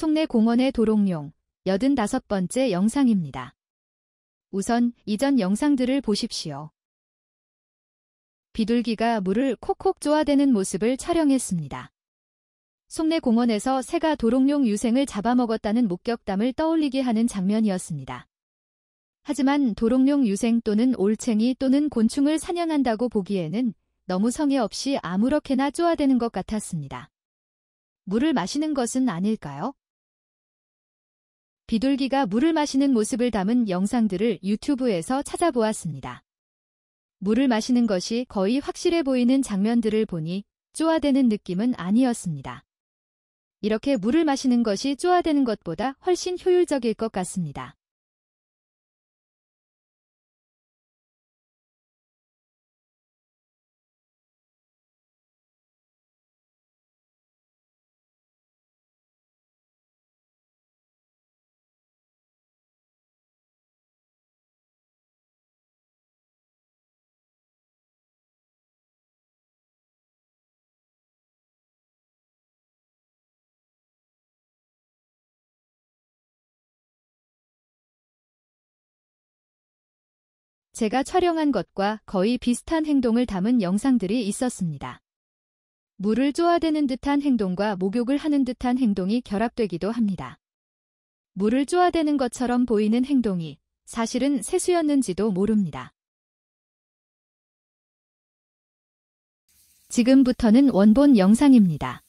속내 공원의 도롱뇽 85번째 영상입니다. 우선 이전 영상들을 보십시오. 비둘기가 물을 콕콕 쪼아대는 모습을 촬영했습니다. 속내 공원에서 새가 도롱뇽 유생을 잡아먹었다는 목격담을 떠올리게 하는 장면이었습니다. 하지만 도롱뇽 유생 또는 올챙이 또는 곤충을 사냥한다고 보기에는 너무 성의 없이 아무렇게나 쪼아대는 것 같았습니다. 물을 마시는 것은 아닐까요? 비둘기가 물을 마시는 모습을 담은 영상들을 유튜브에서 찾아보았습니다. 물을 마시는 것이 거의 확실해 보이는 장면들을 보니 쪼아대는 느낌은 아니었습니다. 이렇게 물을 마시는 것이 쪼아대는 것보다 훨씬 효율적일 것 같습니다. 제가 촬영한 것과 거의 비슷한 행동을 담은 영상들이 있었습니다. 물을 쪼아대는 듯한 행동과 목욕을 하는 듯한 행동이 결합되기도 합니다. 물을 쪼아대는 것처럼 보이는 행동이 사실은 세수였는지도 모릅니다. 지금부터는 원본 영상입니다.